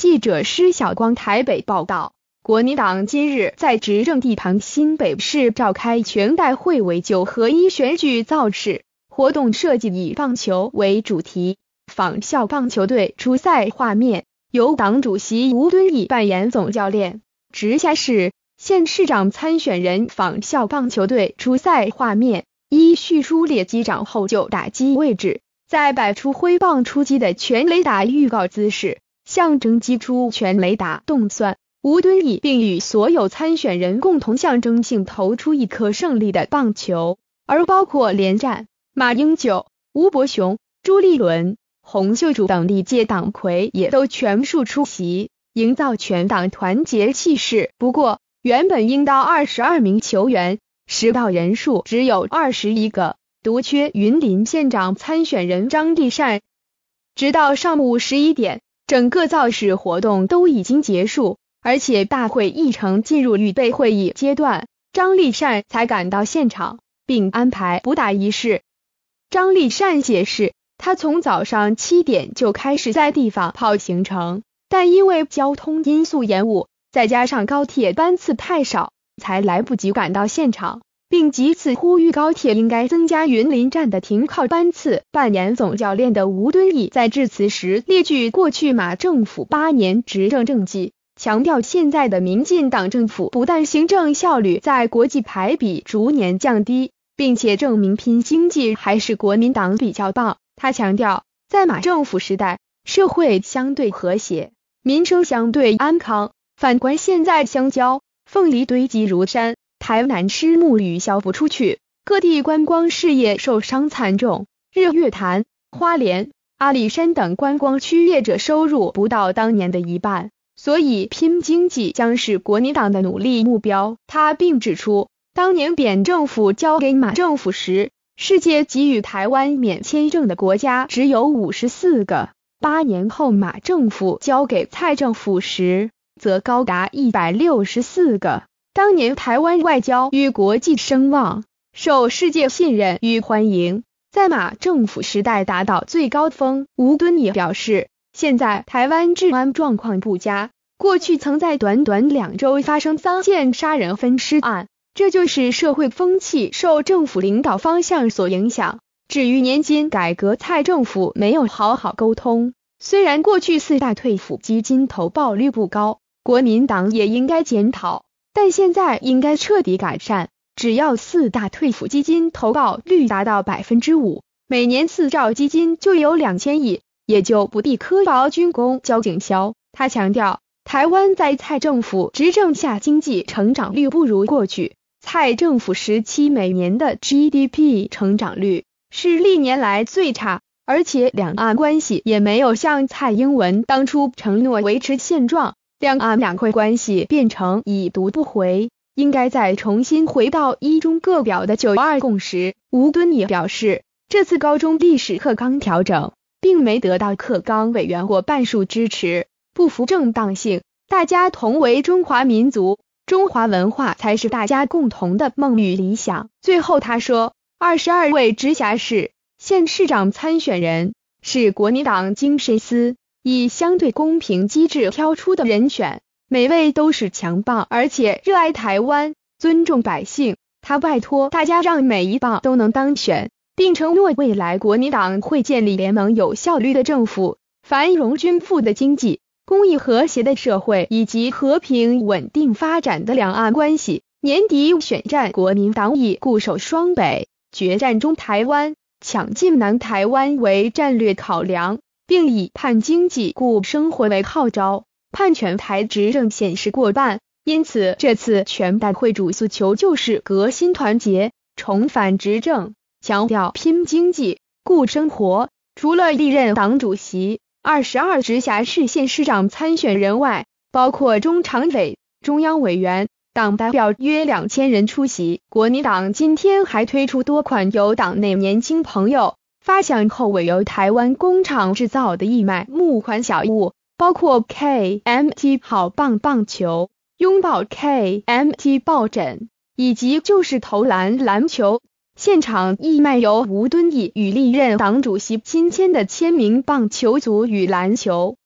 记者施晓光台北报道，国民党今日在执政地盘新北市召开全代会为九合一选举造势活动，设计以棒球为主题，仿效棒球队出赛画面，由党主席吴敦义扮演总教练，直辖市、县市长参选人仿效棒球队出赛画面，一叙述列击掌后就打击位置，再摆出挥棒出击的全雷打预告姿势。象征击出全垒打动算吴敦义，并与所有参选人共同象征性投出一颗胜利的棒球，而包括连战、马英九、吴伯雄、朱立伦、洪秀柱等历届党魁也都全数出席，营造全党团结气势。不过，原本应到二十二名球员，实到人数只有二十一个，独缺云林县长参选人张地善。直到上午十一点。整个造势活动都已经结束，而且大会议程进入预备会议阶段，张立善才赶到现场，并安排补打仪式。张立善解释，他从早上七点就开始在地方跑行程，但因为交通因素延误，再加上高铁班次太少，才来不及赶到现场。并几次呼吁高铁应该增加云林站的停靠班次。扮演总教练的吴敦义在致辞时列举过去马政府八年执政政绩，强调现在的民进党政府不但行政效率在国际排比逐年降低，并且证明拼经济还是国民党比较棒。他强调，在马政府时代，社会相对和谐，民生相对安康。反观现在，香蕉、凤梨堆积如山。台南湿木雨销不出去，各地观光事业受伤惨重。日月潭、花莲、阿里山等观光区业者收入不到当年的一半，所以拼经济将是国民党的努力目标。他并指出，当年扁政府交给马政府时，世界给予台湾免签证的国家只有五十四个，八年后马政府交给蔡政府时，则高达一百六十四个。当年台湾外交与国际声望受世界信任与欢迎，在马政府时代达到最高峰。吴敦义表示，现在台湾治安状况不佳，过去曾在短短两周发生三件杀人分尸案，这就是社会风气受政府领导方向所影响。至于年金改革，蔡政府没有好好沟通，虽然过去四大退抚基金投报率不高，国民党也应该检讨。但现在应该彻底改善，只要四大退抚基金投保率达到百分之五，每年四兆基金就有两千亿，也就不必科劳军工交警消。他强调，台湾在蔡政府执政下，经济成长率不如过去，蔡政府时期每年的 GDP 成长率是历年来最差，而且两岸关系也没有像蔡英文当初承诺维持现状。两岸两会关系变成已读不回，应该再重新回到一中各表的九二共识。吴敦也表示，这次高中历史课纲调整，并没得到课纲委员过半数支持，不符正当性。大家同为中华民族，中华文化才是大家共同的梦与理想。最后他说，二十二位直辖市县市长参选人是国民党精神司？以相对公平机制挑出的人选，每位都是强棒，而且热爱台湾，尊重百姓。他拜托大家让每一棒都能当选，并承诺未来国民党会建立联盟、有效率的政府、繁荣均富的经济、公益和谐的社会以及和平稳定发展的两岸关系。年底选战，国民党以固守双北、决战中台湾、抢进南台湾为战略考量。并以“盼经济、顾生活”为号召，盼全台执政显示过半，因此这次全大会主诉求就是革新团结、重返执政，强调拼经济、顾生活。除了历任党主席、二十二直辖市县市长参选人外，包括中常委、中央委员、党代表约两千人出席。国民党今天还推出多款由党内年轻朋友。发响后，为由台湾工厂制造的义卖木款小物，包括 KMT 好棒棒球、拥抱 KMT 抱枕，以及就是投篮篮球。现场义卖由吴敦义与历任党主席亲签的签名棒球组与篮球。